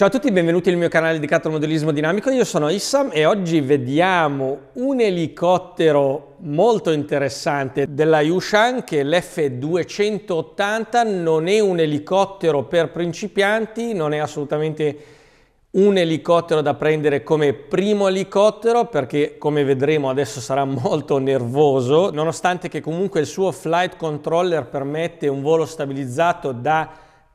Ciao a tutti, benvenuti nel mio canale dedicato al modellismo dinamico, io sono Issam e oggi vediamo un elicottero molto interessante della Yushan che è l'F280, non è un elicottero per principianti, non è assolutamente un elicottero da prendere come primo elicottero perché come vedremo adesso sarà molto nervoso, nonostante che comunque il suo flight controller permette un volo stabilizzato da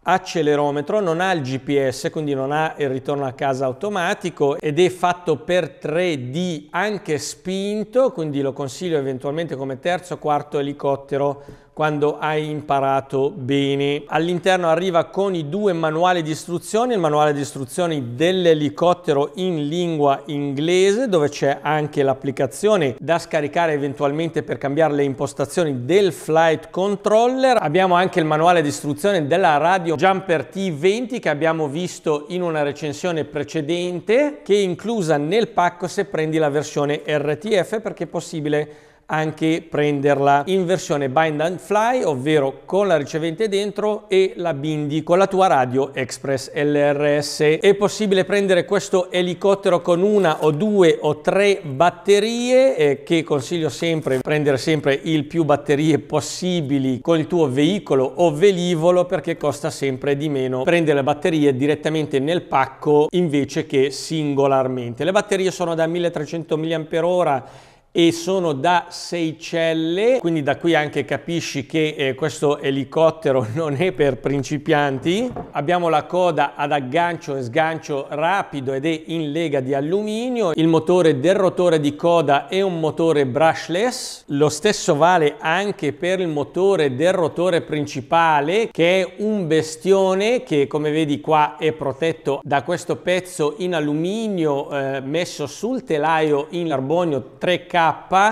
accelerometro, non ha il GPS, quindi non ha il ritorno a casa automatico ed è fatto per 3D anche spinto, quindi lo consiglio eventualmente come terzo o quarto elicottero quando hai imparato bene. All'interno arriva con i due manuali di istruzioni, il manuale di istruzioni dell'elicottero in lingua inglese dove c'è anche l'applicazione da scaricare eventualmente per cambiare le impostazioni del flight controller. Abbiamo anche il manuale di istruzione della radio Jumper T20 che abbiamo visto in una recensione precedente che è inclusa nel pacco se prendi la versione RTF perché è possibile anche prenderla in versione bind and fly, ovvero con la ricevente dentro e la bindi con la tua radio Express LRS. È possibile prendere questo elicottero con una o due o tre batterie, eh, che consiglio sempre prendere sempre il più batterie possibili con il tuo veicolo o velivolo perché costa sempre di meno prendere le batterie direttamente nel pacco invece che singolarmente. Le batterie sono da 1300 mAh e sono da 6 celle, quindi da qui anche capisci che eh, questo elicottero non è per principianti. Abbiamo la coda ad aggancio e sgancio rapido ed è in lega di alluminio. Il motore del rotore di coda è un motore brushless. Lo stesso vale anche per il motore del rotore principale che è un bestione che come vedi qua è protetto da questo pezzo in alluminio eh, messo sul telaio in carbonio 3K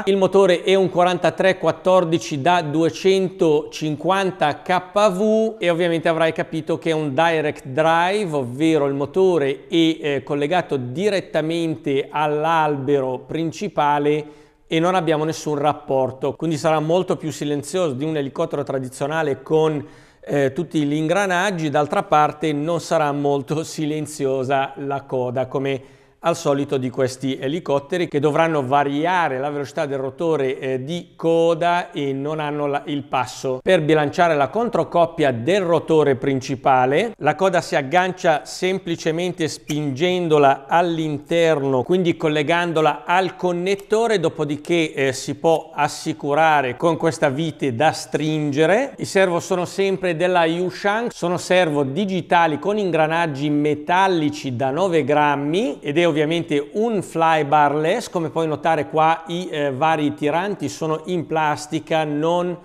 il motore è un 4314 da 250 kV e ovviamente avrai capito che è un direct drive, ovvero il motore è eh, collegato direttamente all'albero principale e non abbiamo nessun rapporto, quindi sarà molto più silenzioso di un elicottero tradizionale con eh, tutti gli ingranaggi, d'altra parte non sarà molto silenziosa la coda come al solito di questi elicotteri che dovranno variare la velocità del rotore eh, di coda e non hanno la, il passo. Per bilanciare la controcoppia del rotore principale la coda si aggancia semplicemente spingendola all'interno quindi collegandola al connettore dopodiché eh, si può assicurare con questa vite da stringere. I servo sono sempre della Yushan, sono servo digitali con ingranaggi metallici da 9 grammi ed è ovviamente un fly barless, come puoi notare qua i eh, vari tiranti sono in plastica non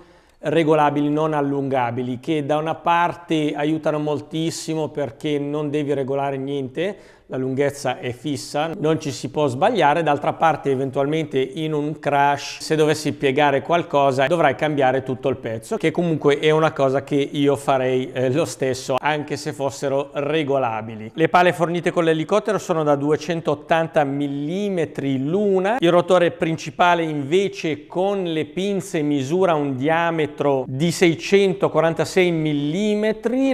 regolabili, non allungabili, che da una parte aiutano moltissimo perché non devi regolare niente, la lunghezza è fissa, non ci si può sbagliare, d'altra parte eventualmente in un crash se dovessi piegare qualcosa dovrai cambiare tutto il pezzo, che comunque è una cosa che io farei eh, lo stesso anche se fossero regolabili. Le pale fornite con l'elicottero sono da 280 mm l'una, il rotore principale invece con le pinze misura un diametro di 646 mm,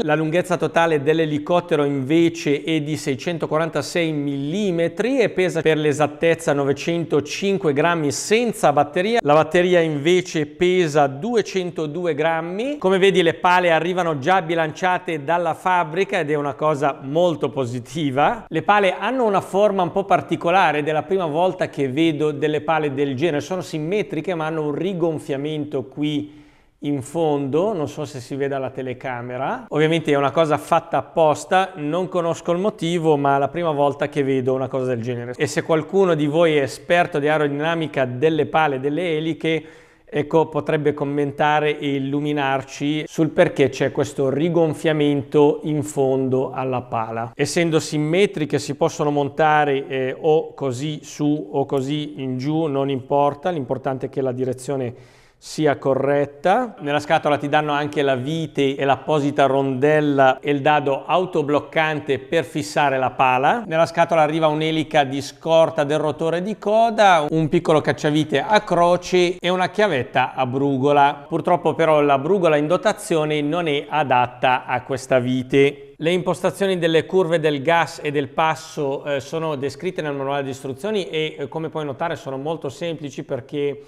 la lunghezza totale dell'elicottero invece è di 646 46 mm e pesa per l'esattezza 905 grammi senza batteria. La batteria invece pesa 202 grammi. Come vedi le pale arrivano già bilanciate dalla fabbrica ed è una cosa molto positiva. Le pale hanno una forma un po' particolare ed è la prima volta che vedo delle pale del genere. Sono simmetriche ma hanno un rigonfiamento qui in fondo, non so se si veda la telecamera. Ovviamente è una cosa fatta apposta, non conosco il motivo, ma è la prima volta che vedo una cosa del genere. E se qualcuno di voi è esperto di aerodinamica delle pale, delle eliche, ecco, potrebbe commentare e illuminarci sul perché c'è questo rigonfiamento in fondo alla pala. Essendo simmetriche si possono montare eh, o così su o così in giù, non importa, l'importante è che la direzione sia corretta. Nella scatola ti danno anche la vite e l'apposita rondella e il dado autobloccante per fissare la pala. Nella scatola arriva un'elica di scorta del rotore di coda, un piccolo cacciavite a croce e una chiavetta a brugola. Purtroppo però la brugola in dotazione non è adatta a questa vite. Le impostazioni delle curve del gas e del passo eh, sono descritte nel manuale di istruzioni e eh, come puoi notare sono molto semplici perché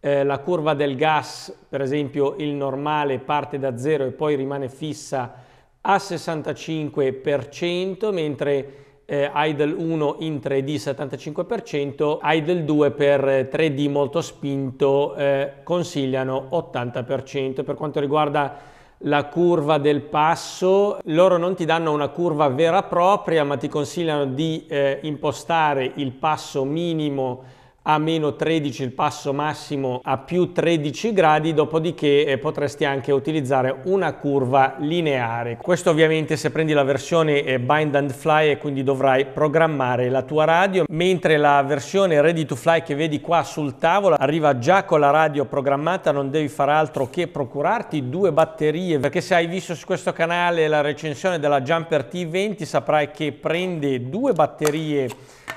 eh, la curva del gas, per esempio il normale, parte da zero e poi rimane fissa a 65%, mentre eh, idle 1 in 3D 75%, idle 2 per 3D eh, molto spinto eh, consigliano 80%. Per quanto riguarda la curva del passo, loro non ti danno una curva vera e propria, ma ti consigliano di eh, impostare il passo minimo a meno 13 il passo massimo a più 13 gradi dopodiché eh, potresti anche utilizzare una curva lineare questo ovviamente se prendi la versione eh, bind and fly e quindi dovrai programmare la tua radio mentre la versione ready to fly che vedi qua sul tavolo arriva già con la radio programmata non devi fare altro che procurarti due batterie perché se hai visto su questo canale la recensione della jumper t20 saprai che prende due batterie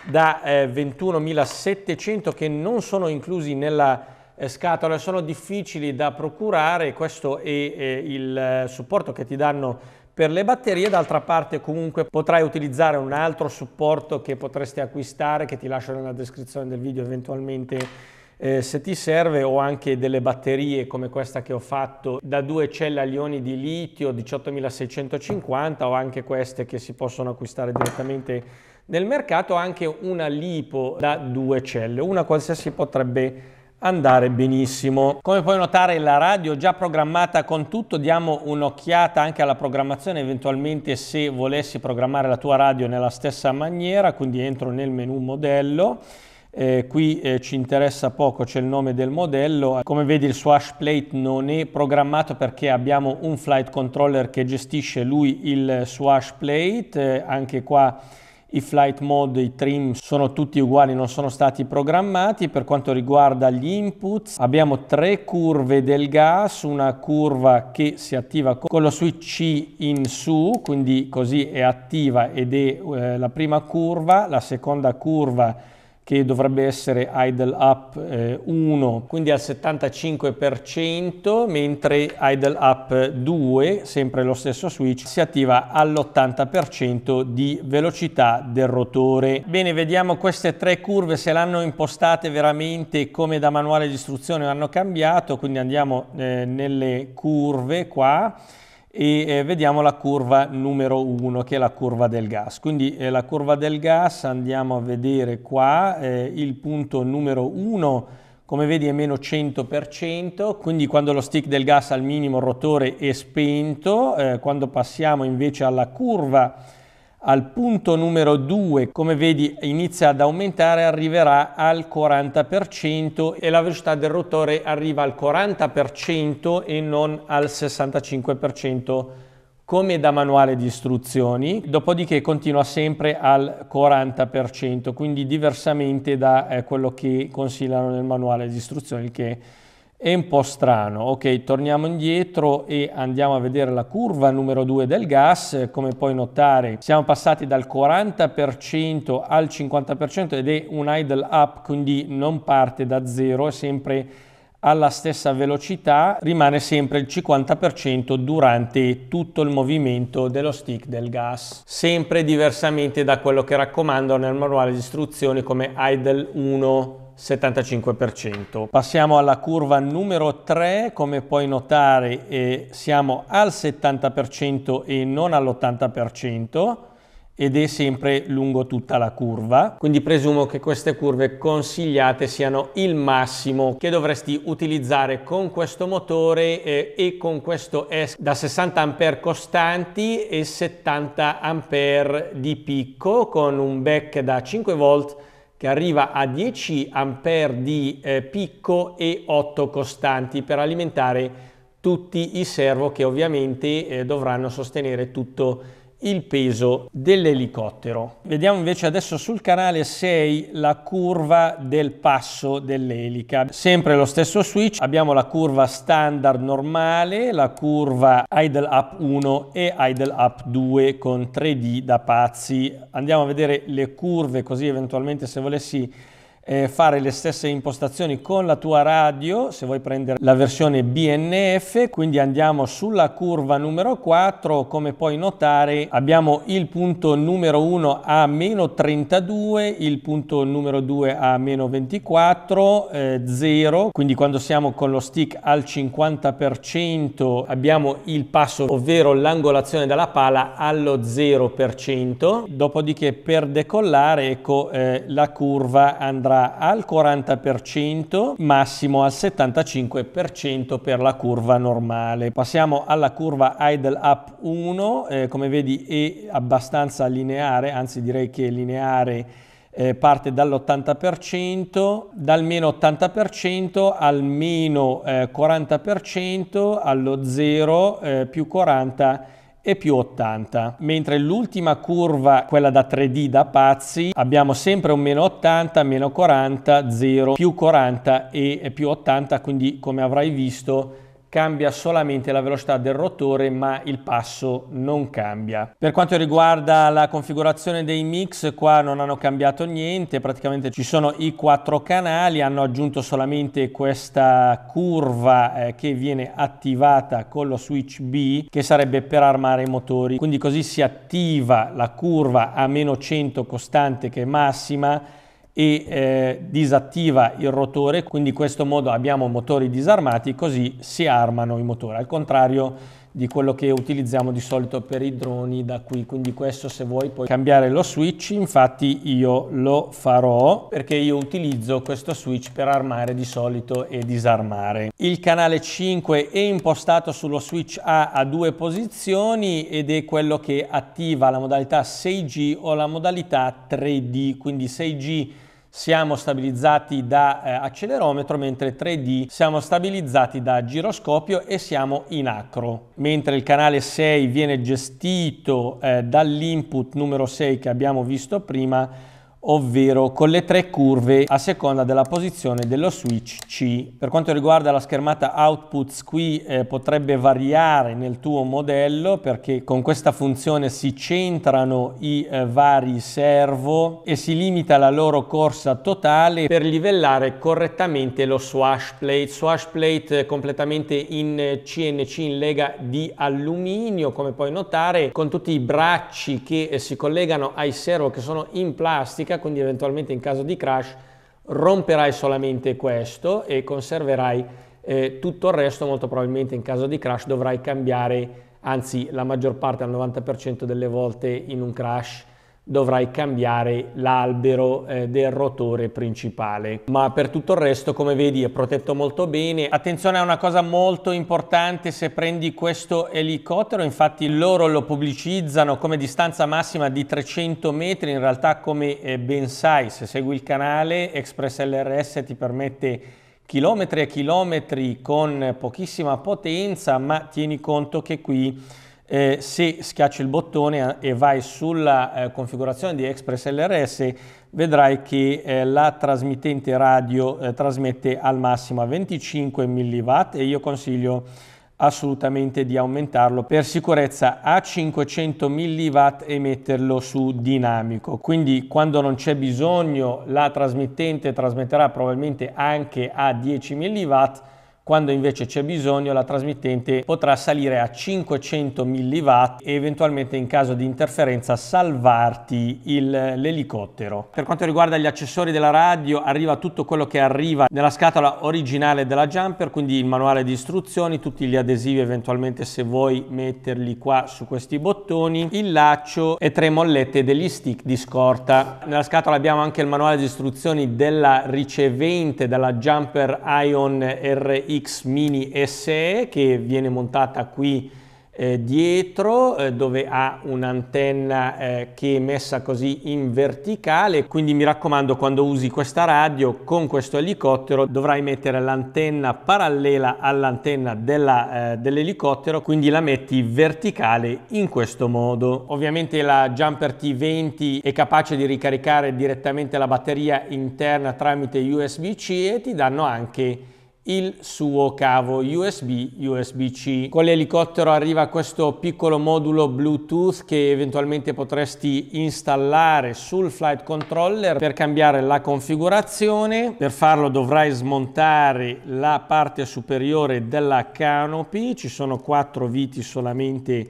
da eh, 21.700 100% che non sono inclusi nella eh, scatola sono difficili da procurare, questo è, il eh, supporto che ti danno per le batterie, d'altra parte comunque potrai utilizzare un altro supporto che potresti acquistare, che ti lascio nella descrizione del video eventualmente eh, se ti serve o anche delle batterie come questa che ho fatto da due celle a ioni di litio 18650 o anche queste che si possono acquistare direttamente nel mercato anche una lipo da due celle, una qualsiasi potrebbe andare benissimo. Come puoi notare la radio già programmata con tutto, diamo un'occhiata anche alla programmazione eventualmente se volessi programmare la tua radio nella stessa maniera, quindi entro nel menu modello. Eh, qui eh, ci interessa poco, c'è il nome del modello. Come vedi il swash plate non è programmato perché abbiamo un flight controller che gestisce lui il swash plate, eh, anche qua i flight mode, i trim sono tutti uguali, non sono stati programmati. Per quanto riguarda gli inputs abbiamo tre curve del gas, una curva che si attiva con lo switch C in su, quindi così è attiva ed è eh, la prima curva, la seconda curva che dovrebbe essere idle up eh, 1, quindi al 75%, mentre idle up 2, sempre lo stesso switch, si attiva all'80% di velocità del rotore. Bene, vediamo queste tre curve se l'hanno impostate veramente come da manuale di istruzione hanno cambiato, quindi andiamo eh, nelle curve qua e eh, vediamo la curva numero 1 che è la curva del gas. Quindi eh, la curva del gas andiamo a vedere qua eh, il punto numero 1 come vedi è meno 100%, quindi quando lo stick del gas al minimo rotore è spento, eh, quando passiamo invece alla curva al punto numero 2, come vedi inizia ad aumentare, arriverà al 40% e la velocità del rotore arriva al 40% e non al 65% come da manuale di istruzioni, dopodiché continua sempre al 40%, quindi diversamente da eh, quello che consigliano nel manuale di istruzioni che è un po' strano. Ok, torniamo indietro e andiamo a vedere la curva numero 2 del gas. Come puoi notare, siamo passati dal 40% al 50% ed è un idle up, quindi non parte da zero, è sempre alla stessa velocità rimane sempre il 50% durante tutto il movimento dello stick del gas, sempre diversamente da quello che raccomando nel manuale di istruzioni come idle 1 75%. Passiamo alla curva numero 3, come puoi notare eh, siamo al 70% e non all'80% ed è sempre lungo tutta la curva quindi presumo che queste curve consigliate siano il massimo che dovresti utilizzare con questo motore eh, e con questo S da 60 ampere costanti e 70 ampere di picco con un back da 5 volt che arriva a 10 A di eh, picco e 8 costanti per alimentare tutti i servo che ovviamente eh, dovranno sostenere tutto il il peso dell'elicottero. Vediamo invece adesso sul canale 6 la curva del passo dell'elica. Sempre lo stesso switch, abbiamo la curva standard normale, la curva idle up 1 e idle up 2 con 3D da pazzi. Andiamo a vedere le curve così eventualmente se volessi eh, fare le stesse impostazioni con la tua radio, se vuoi prendere la versione BNF, quindi andiamo sulla curva numero 4, come puoi notare abbiamo il punto numero 1 a meno 32, il punto numero 2 a meno 24, eh, 0, quindi quando siamo con lo stick al 50% abbiamo il passo, ovvero l'angolazione della pala allo 0%, dopodiché per decollare ecco eh, la curva andrà sarà al 40%, massimo al 75% per la curva normale. Passiamo alla curva idle up 1, eh, come vedi è abbastanza lineare, anzi direi che è lineare eh, parte dall'80%, dal meno 80% al meno eh, 40%, allo 0 eh, più 40% e più 80, mentre l'ultima curva, quella da 3D da pazzi, abbiamo sempre un meno 80, meno 40, 0, più 40 e più 80, quindi come avrai visto cambia solamente la velocità del rotore ma il passo non cambia. Per quanto riguarda la configurazione dei mix qua non hanno cambiato niente, praticamente ci sono i quattro canali, hanno aggiunto solamente questa curva eh, che viene attivata con lo switch B che sarebbe per armare i motori, quindi così si attiva la curva a meno 100 costante che è massima e eh, disattiva il rotore, quindi in questo modo abbiamo motori disarmati, così si armano i motori. Al contrario di quello che utilizziamo di solito per i droni da qui quindi questo se vuoi puoi cambiare lo switch infatti io lo farò perché io utilizzo questo switch per armare di solito e disarmare il canale 5 è impostato sullo switch A a due posizioni ed è quello che attiva la modalità 6G o la modalità 3D quindi 6G siamo stabilizzati da eh, accelerometro, mentre 3D siamo stabilizzati da giroscopio e siamo in acro. Mentre il canale 6 viene gestito eh, dall'input numero 6 che abbiamo visto prima, ovvero con le tre curve a seconda della posizione dello switch C. Per quanto riguarda la schermata outputs qui eh, potrebbe variare nel tuo modello perché con questa funzione si centrano i eh, vari servo e si limita la loro corsa totale per livellare correttamente lo swash plate. Swash plate eh, completamente in CNC eh, in lega di alluminio come puoi notare con tutti i bracci che eh, si collegano ai servo che sono in plastica dinamica, quindi eventualmente in caso di crash romperai solamente questo e conserverai eh, tutto il resto, molto probabilmente in caso di crash dovrai cambiare, anzi la maggior parte, al 90% delle volte in un crash, dovrai cambiare l'albero eh, del rotore principale ma per tutto il resto come vedi è protetto molto bene attenzione a una cosa molto importante se prendi questo elicottero infatti loro lo pubblicizzano come distanza massima di 300 metri in realtà come eh, ben sai se segui il canale Express LRS ti permette chilometri e chilometri con pochissima potenza ma tieni conto che qui eh, se schiacci il bottone e vai sulla eh, configurazione di Express LRS vedrai che eh, la trasmittente radio eh, trasmette al massimo a 25 mW e io consiglio assolutamente di aumentarlo per sicurezza a 500 mW e metterlo su dinamico quindi quando non c'è bisogno la trasmittente trasmetterà probabilmente anche a 10 mW quando invece c'è bisogno la trasmittente potrà salire a 500 mW e eventualmente in caso di interferenza salvarti il, l'elicottero. Per quanto riguarda gli accessori della radio arriva tutto quello che arriva nella scatola originale della jumper, quindi il manuale di istruzioni, tutti gli adesivi eventualmente se vuoi metterli qua su questi bottoni, il laccio e tre mollette degli stick di scorta. Nella scatola abbiamo anche il manuale di istruzioni della ricevente della jumper Ion RI X Mini SE che viene montata qui eh, dietro eh, dove ha un'antenna eh, che è messa così in verticale quindi mi raccomando quando usi questa radio con questo elicottero dovrai mettere l'antenna parallela all'antenna eh, dell'elicottero dell quindi la metti verticale in questo modo ovviamente la Jumper T20 è capace di ricaricare direttamente la batteria interna tramite USB-C e ti danno anche il suo cavo USB USB-C. Con l'elicottero arriva questo piccolo modulo Bluetooth che eventualmente potresti installare sul flight controller per cambiare la configurazione. Per farlo dovrai smontare la parte superiore della canopy, ci sono quattro viti solamente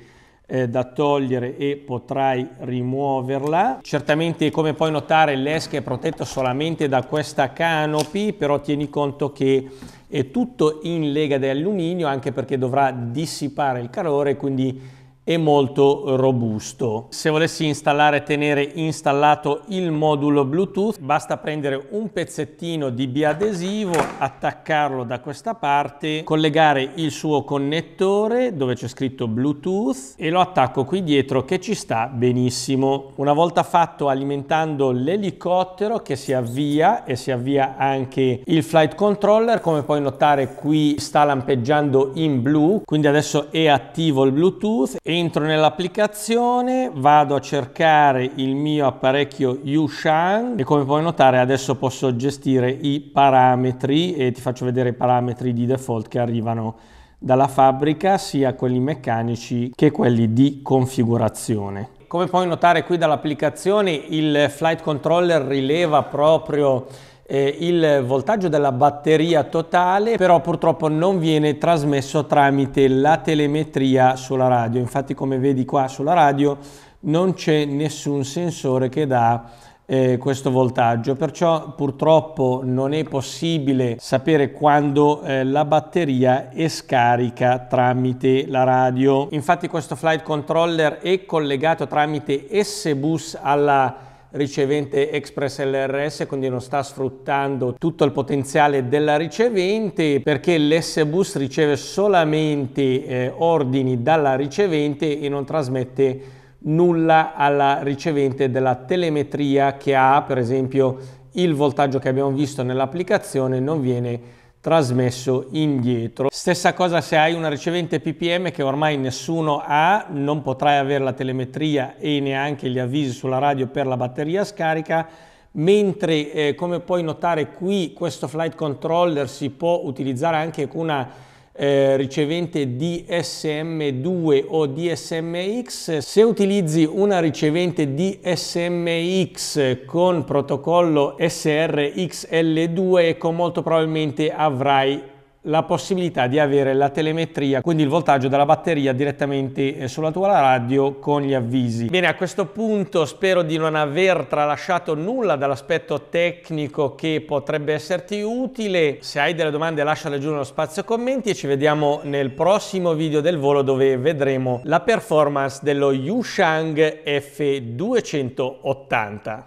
eh, da togliere e potrai rimuoverla. Certamente come puoi notare l'esca è protetta solamente da questa canopy, però tieni conto che è tutto in lega di alluminio anche perché dovrà dissipare il calore, quindi e molto robusto. Se volessi installare e tenere installato il modulo Bluetooth, basta prendere un pezzettino di biadesivo, attaccarlo da questa parte, collegare il suo connettore dove c'è scritto Bluetooth e lo attacco qui dietro che ci sta benissimo. Una volta fatto alimentando l'elicottero che si avvia e si avvia anche il flight controller, come puoi notare qui sta lampeggiando in blu, quindi adesso è attivo il Bluetooth Entro nell'applicazione, vado a cercare il mio apparecchio Yushan e come puoi notare adesso posso gestire i parametri e ti faccio vedere i parametri di default che arrivano dalla fabbrica, sia quelli meccanici che quelli di configurazione. Come puoi notare qui dall'applicazione il flight controller rileva proprio eh, il voltaggio della batteria totale però purtroppo non viene trasmesso tramite la telemetria sulla radio infatti come vedi qua sulla radio non c'è nessun sensore che dà eh, questo voltaggio perciò purtroppo non è possibile sapere quando eh, la batteria è scarica tramite la radio infatti questo flight controller è collegato tramite S-Bus alla ricevente Express LRS, quindi non sta sfruttando tutto il potenziale della ricevente perché l'S-Bus riceve solamente eh, ordini dalla ricevente e non trasmette nulla alla ricevente della telemetria che ha, per esempio il voltaggio che abbiamo visto nell'applicazione non viene trasmesso indietro. Stessa cosa se hai una ricevente PPM che ormai nessuno ha, non potrai avere la telemetria e neanche gli avvisi sulla radio per la batteria scarica, mentre eh, come puoi notare qui questo flight controller si può utilizzare anche con una eh, ricevente DSM2 o DSMX. Se utilizzi una ricevente DSMX con protocollo SRXL2, ecco, molto probabilmente avrai la possibilità di avere la telemetria, quindi il voltaggio della batteria direttamente eh, sulla tua radio con gli avvisi. Bene, a questo punto spero di non aver tralasciato nulla dall'aspetto tecnico che potrebbe esserti utile. Se hai delle domande lasciale giù nello spazio commenti e ci vediamo nel prossimo video del volo dove vedremo la performance dello Yushang F280.